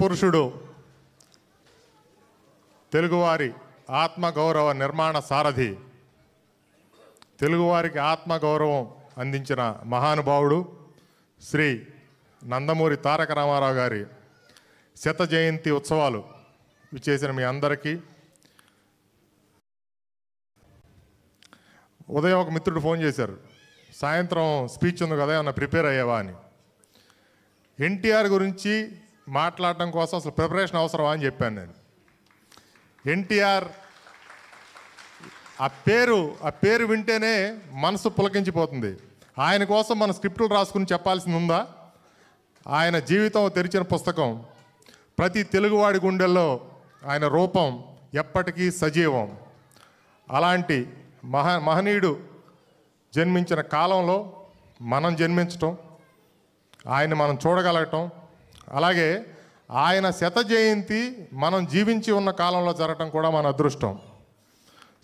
పురుషుడు తెలుగువారి ఆత్మగౌరవ నిర్మాణ సారథి తెలుగువారికి ఆత్మగౌరవం అందించిన మహానుభావుడు శ్రీ నందమూరి తారక రామారావు గారి శత జయంతి ఉత్సవాలు విచ్చేసిన మీ అందరికీ ఉదయం ఒక మిత్రుడు ఫోన్ చేశారు సాయంత్రం స్పీచ్ ఉంది కదా ఏమన్నా ప్రిపేర్ అయ్యేవా అని ఎన్టీఆర్ గురించి మాట్లాడడం కోసం అసలు ప్రిపరేషన్ అవసరం అని చెప్పాను నేను ఎన్టీఆర్ ఆ పేరు ఆ పేరు వింటేనే మనసు పులకించిపోతుంది ఆయన కోసం మన స్క్రిప్టులు రాసుకుని చెప్పాల్సింది ఉందా ఆయన జీవితం తెరిచిన పుస్తకం ప్రతి తెలుగువాడి గుండెల్లో ఆయన రూపం ఎప్పటికీ సజీవం అలాంటి మహా మహనీయుడు జన్మించిన కాలంలో మనం జన్మించటం ఆయన మనం చూడగలగటం అలాగే ఆయన శత జయంతి మనం జీవించి ఉన్న కాలంలో జరగటం కూడా మన అదృష్టం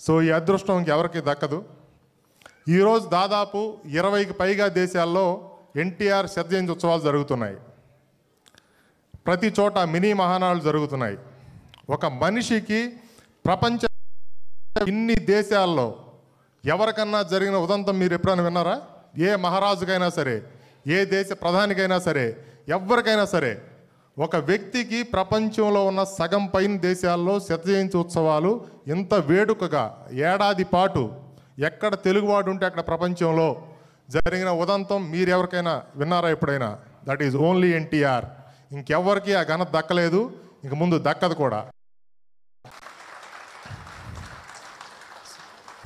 సో ఈ అదృష్టం ఇంకెవరికి దక్కదు ఈరోజు దాదాపు ఇరవైకి పైగా దేశాల్లో ఎన్టీఆర్ శత జయంతి ఉత్సవాలు జరుగుతున్నాయి ప్రతి చోట మినీ మహానాలు జరుగుతున్నాయి ఒక మనిషికి ప్రపంచ ఇన్ని దేశాల్లో ఎవరికన్నా జరిగిన ఉదంతం మీరు ఎప్పుడైనా విన్నారా ఏ మహారాజుకైనా సరే ఏ దేశ ప్రధానికైనా సరే ఎవరికైనా సరే ఒక వ్యక్తికి ప్రపంచంలో ఉన్న సగం పైన దేశాల్లో శతజయంతి ఉత్సవాలు ఎంత వేడుకగా ఏడాది పాటు ఎక్కడ తెలుగువాడు ఉంటే అక్కడ ప్రపంచంలో జరిగిన ఉదంతం మీరు ఎవరికైనా విన్నారా ఎప్పుడైనా దట్ ఈజ్ ఓన్లీ ఎన్టీఆర్ ఇంకెవ్వరికి ఆ ఘనత దక్కలేదు ఇంక ముందు దక్కదు కూడా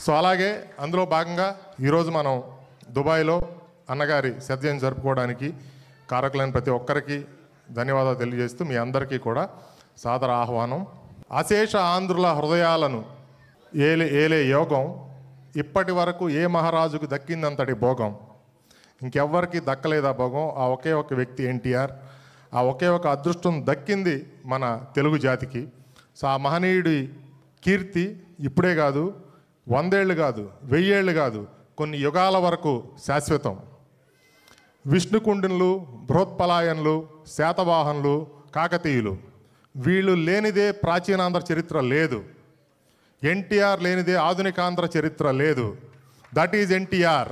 సో అలాగే అందులో భాగంగా ఈరోజు మనం దుబాయ్లో అన్నగారి శతజయంతి జరుపుకోవడానికి కారకులైన ప్రతి ఒక్కరికి ధన్యవాదాలు తెలియజేస్తూ మీ అందరికీ కూడా సాదర ఆహ్వానం అశేష ఆంధ్రుల హృదయాలను ఏలే ఏలే యోగం ఇప్పటి వరకు ఏ మహారాజుకు దక్కిందంతటి భోగం ఇంకెవ్వరికి దక్కలేదా భోగం ఆ ఒకే ఒక వ్యక్తి ఎన్టీఆర్ ఆ ఒకే ఒక అదృష్టం దక్కింది మన తెలుగు జాతికి సో ఆ మహనీయుడి కీర్తి ఇప్పుడే కాదు వందేళ్ళు కాదు వెయ్యేళ్ళు కాదు కొన్ని యుగాల వరకు శాశ్వతం విష్ణుకుండిన్లు బృహత్పలాయన్లు శాతవాహన్లు కాకతీయులు వీళ్ళు లేనిదే ప్రాచీనాంధ్ర చరిత్ర లేదు ఎన్టీఆర్ లేనిదే ఆధునికాంధ్ర చరిత్ర లేదు దట్ ఈజ్ ఎన్టీఆర్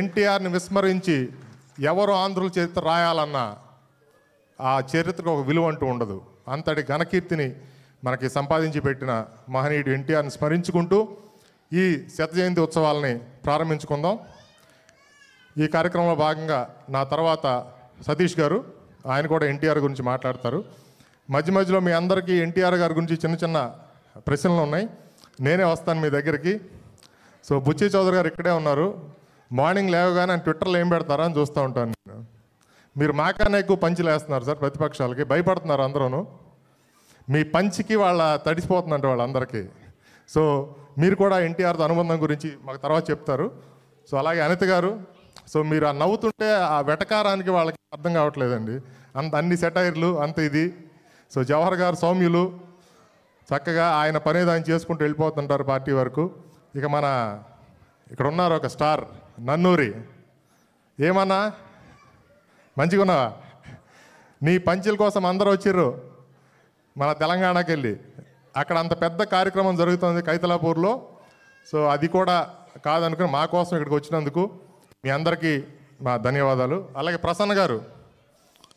ఎన్టీఆర్ని విస్మరించి ఎవరు ఆంధ్రుల చరిత్ర రాయాలన్నా ఆ చరిత్రకు ఒక విలువ అంటూ ఉండదు అంతటి ఘనకీర్తిని మనకి సంపాదించి పెట్టిన మహనీయుడు ఎన్టీఆర్ని స్మరించుకుంటూ ఈ శత జయంతి ఉత్సవాలని ప్రారంభించుకుందాం ఈ కార్యక్రమంలో భాగంగా నా తర్వాత సతీష్ గారు ఆయన కూడా ఎన్టీఆర్ గురించి మాట్లాడతారు మధ్య మధ్యలో మీ అందరికీ ఎన్టీఆర్ గారి గురించి చిన్న చిన్న ప్రశ్నలు ఉన్నాయి నేనే వస్తాను మీ దగ్గరికి సో బుచ్చి చౌదరి గారు ఇక్కడే ఉన్నారు మార్నింగ్ లేవగానే ఆయన ట్విట్టర్లో ఏం పెడతారా అని చూస్తూ ఉంటాను నేను మీరు మాకానే ఎక్కువ వేస్తున్నారు సార్ ప్రతిపక్షాలకి భయపడుతున్నారు అందరూ మీ పంచికి వాళ్ళ తడిసిపోతుందంటే వాళ్ళందరికీ సో మీరు కూడా ఎన్టీఆర్తో అనుబంధం గురించి మాకు తర్వాత చెప్తారు సో అలాగే అనిత గారు సో మీరు ఆ నవ్వుతుంటే ఆ వెటకారానికి వాళ్ళకి అర్థం కావట్లేదండి అంత అన్ని సెటైర్లు అంత ఇది సో జవహర్ గారు సౌమ్యులు చక్కగా ఆయన పని దాన్ని చేసుకుంటూ వెళ్ళిపోతుంటారు పార్టీ వరకు ఇక మన ఇక్కడ ఉన్నారు ఒక స్టార్ నన్నూరి ఏమన్నా మంచిగా ఉన్నావా నీ పంచుల కోసం అందరూ వచ్చిర్రు మన తెలంగాణకి వెళ్ళి అక్కడ అంత పెద్ద కార్యక్రమం జరుగుతుంది కైతలాపూర్లో సో అది కూడా కాదనుకుని మా కోసం ఇక్కడికి వచ్చినందుకు మీ అందరికీ మా ధన్యవాదాలు అలాగే ప్రసన్న గారు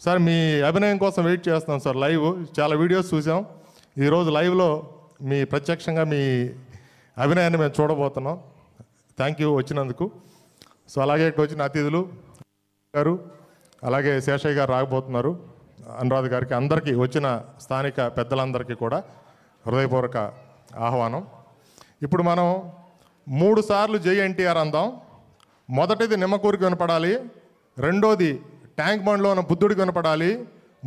సార్ మీ అభినయం కోసం వెయిట్ చేస్తాం సార్ లైవ్ చాలా వీడియోస్ చూసాం ఈరోజు లైవ్లో మీ ప్రత్యక్షంగా మీ అభినయాన్ని మేము చూడబోతున్నాం థ్యాంక్ యూ వచ్చినందుకు సో అలాగే ఇక్కడ వచ్చిన అతిథులు గారు అలాగే శేషయ్య గారు రాకపోతున్నారు అనురాధ గారికి అందరికీ వచ్చిన స్థానిక పెద్దలందరికీ కూడా హృదయపూర్వక ఆహ్వానం ఇప్పుడు మనం మూడు సార్లు జై ఎన్టీఆర్ అందాం మొదటిది నిమ్మకూరికి వినపడాలి రెండోది ట్యాంక్ బండ్లో ఉన్న బుద్ధుడికి వినపడాలి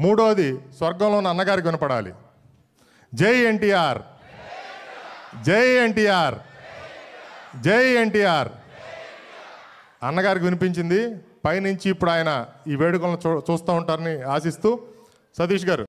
మూడోది స్వర్గంలో ఉన్న అన్నగారికి వినపడాలి జై ఎన్టీఆర్ జై ఎన్టీఆర్ జై ఎన్టీఆర్ అన్నగారికి వినిపించింది పైనుంచి ఇప్పుడు ఆయన ఈ వేడుకలను చూ చూస్తూ ఉంటారని ఆశిస్తూ సతీష్ గారు